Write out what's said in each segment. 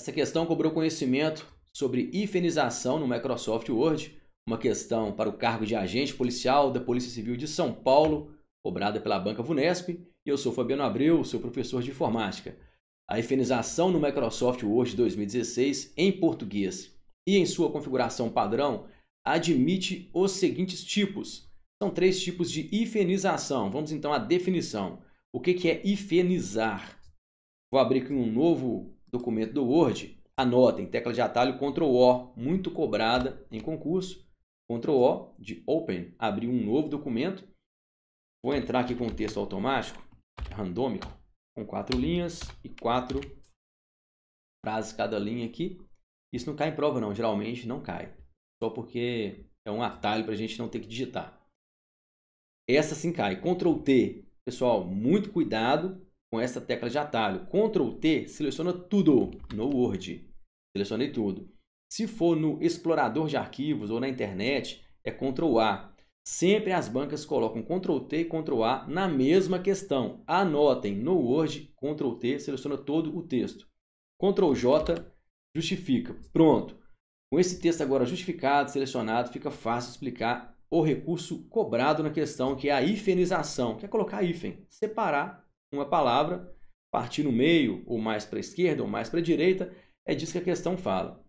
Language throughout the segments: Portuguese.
Essa questão cobrou conhecimento sobre ifenização no Microsoft Word, uma questão para o cargo de agente policial da Polícia Civil de São Paulo, cobrada pela banca Vunesp, e eu sou Fabiano Abreu, seu professor de informática. A ifenização no Microsoft Word 2016 em português e em sua configuração padrão admite os seguintes tipos. São três tipos de ifenização. Vamos então à definição. O que é ifenizar? Vou abrir aqui um novo documento do Word, anotem, tecla de atalho Ctrl O, muito cobrada em concurso. Ctrl O de Open, abrir um novo documento. Vou entrar aqui com o texto automático, randômico, com quatro linhas e quatro frases cada linha aqui. Isso não cai em prova não, geralmente não cai. Só porque é um atalho para a gente não ter que digitar. Essa sim cai. Ctrl T. Pessoal, muito cuidado com essa tecla de atalho. Ctrl T seleciona tudo no Word. Selecionei tudo. Se for no explorador de arquivos ou na internet, é Ctrl A. Sempre as bancas colocam Ctrl T e Ctrl A na mesma questão. Anotem no Word, Ctrl T seleciona todo o texto. Ctrl J justifica. Pronto. Com esse texto agora justificado, selecionado, fica fácil explicar o recurso cobrado na questão, que é a hifenização, que é colocar hífen, separar uma palavra, partir no meio, ou mais para a esquerda, ou mais para a direita, é disso que a questão fala.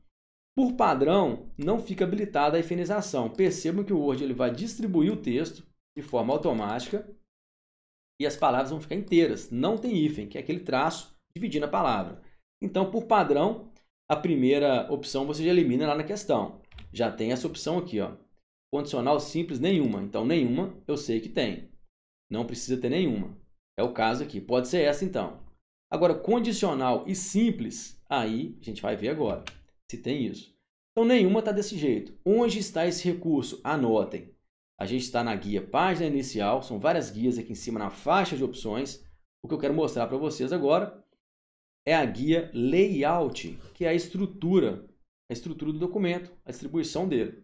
Por padrão, não fica habilitada a hifenização Percebam que o Word ele vai distribuir o texto de forma automática e as palavras vão ficar inteiras. Não tem hífen, que é aquele traço dividindo a palavra. Então, por padrão, a primeira opção você já elimina lá na questão. Já tem essa opção aqui, ó. Condicional simples, nenhuma. Então, nenhuma eu sei que tem. Não precisa ter nenhuma. É o caso aqui. Pode ser essa então. Agora, condicional e simples, aí a gente vai ver agora se tem isso. Então, nenhuma está desse jeito. Onde está esse recurso? Anotem. A gente está na guia página inicial, são várias guias aqui em cima na faixa de opções. O que eu quero mostrar para vocês agora é a guia layout, que é a estrutura, a estrutura do documento, a distribuição dele.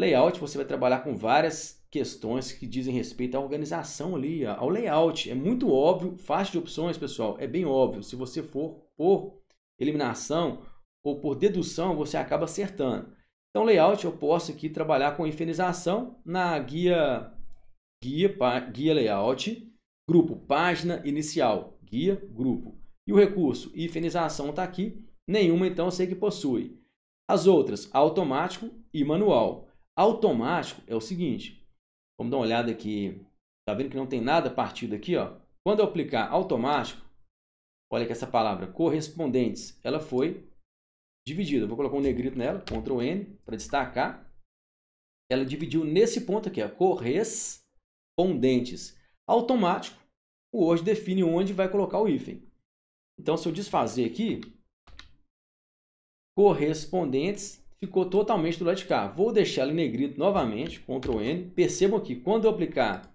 Layout, você vai trabalhar com várias questões que dizem respeito à organização ali, ao layout. É muito óbvio, faixa de opções, pessoal, é bem óbvio. Se você for por eliminação ou por dedução, você acaba acertando. Então, layout, eu posso aqui trabalhar com infinização na guia, guia, guia layout, grupo, página inicial, guia, grupo. E o recurso infinização está aqui, nenhuma então eu sei que possui. As outras, automático e manual. Automático é o seguinte. Vamos dar uma olhada aqui. Tá vendo que não tem nada partido aqui, ó. Quando eu aplicar automático, olha que essa palavra correspondentes, ela foi dividida. Eu vou colocar um negrito nela, Ctrl N, para destacar. Ela dividiu nesse ponto aqui, ó, correspondentes. Automático, o hoje define onde vai colocar o hífen. Então, se eu desfazer aqui, correspondentes, ficou totalmente do lado de cá. Vou deixar ela em negrito novamente, Ctrl N. Percebam que quando eu aplicar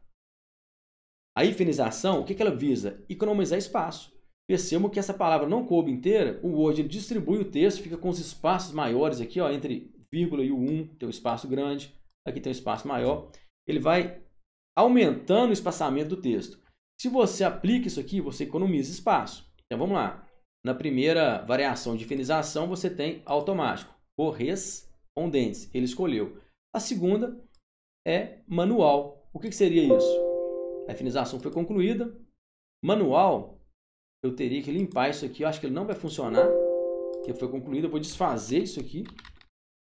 a hifenização, o que, que ela visa? Economizar espaço. Percebam que essa palavra não coube inteira, o Word distribui o texto, fica com os espaços maiores aqui, ó, entre vírgula e o 1, tem um espaço grande, aqui tem um espaço maior. Ele vai aumentando o espaçamento do texto. Se você aplica isso aqui, você economiza espaço. Então vamos lá. Na primeira variação de infinização, você tem automático correspondentes. Ele escolheu. A segunda é manual. O que, que seria isso? A finalização foi concluída. Manual, eu teria que limpar isso aqui. Eu acho que ele não vai funcionar. Que foi concluído. Eu vou desfazer isso aqui.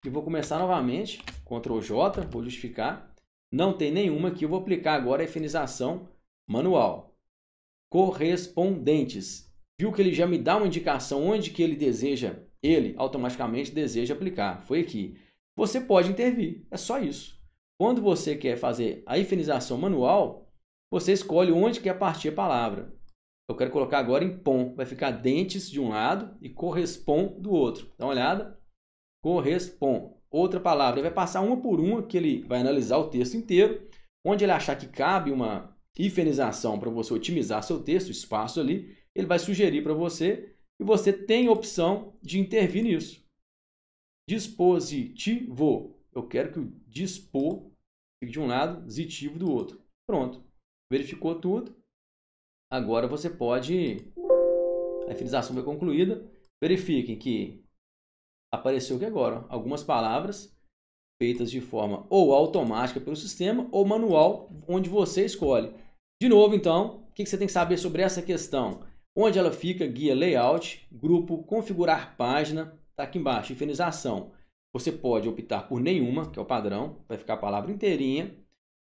E vou começar novamente. Ctrl J, vou justificar. Não tem nenhuma aqui. Eu vou aplicar agora a finalização manual. Correspondentes. Viu que ele já me dá uma indicação onde que ele deseja ele automaticamente deseja aplicar. Foi aqui. Você pode intervir, é só isso. Quando você quer fazer a hifenização manual, você escolhe onde quer partir a palavra. Eu quero colocar agora em POM. Vai ficar dentes de um lado e correspond do outro. Dá uma olhada. Correspond. Outra palavra. Ele vai passar uma por uma, que ele vai analisar o texto inteiro. Onde ele achar que cabe uma hifenização para você otimizar seu texto, espaço ali, ele vai sugerir para você e você tem a opção de intervir nisso. Dispositivo. Eu quero que o dispor fique de um lado, zitivo do outro. Pronto. Verificou tudo. Agora você pode... A finalização foi concluída. Verifiquem que apareceu aqui agora algumas palavras feitas de forma ou automática pelo sistema ou manual, onde você escolhe. De novo, então, o que você tem que saber sobre essa questão? Onde ela fica, guia layout, grupo, configurar página, Tá aqui embaixo, infinização. Você pode optar por nenhuma, que é o padrão, vai ficar a palavra inteirinha.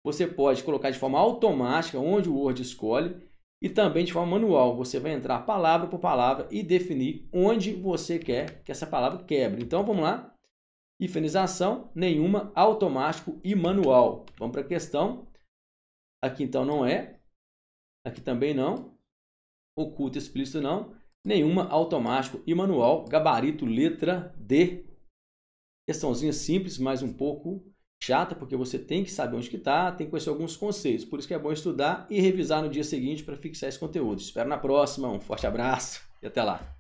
Você pode colocar de forma automática, onde o Word escolhe. E também de forma manual, você vai entrar palavra por palavra e definir onde você quer que essa palavra quebre. Então vamos lá. Infinização, nenhuma, automático e manual. Vamos para a questão. Aqui então não é. Aqui também não oculto, explícito não, nenhuma, automático e manual, gabarito, letra D. Questãozinha simples, mas um pouco chata, porque você tem que saber onde que está, tem que conhecer alguns conceitos. Por isso que é bom estudar e revisar no dia seguinte para fixar esse conteúdo. Espero na próxima, um forte abraço e até lá.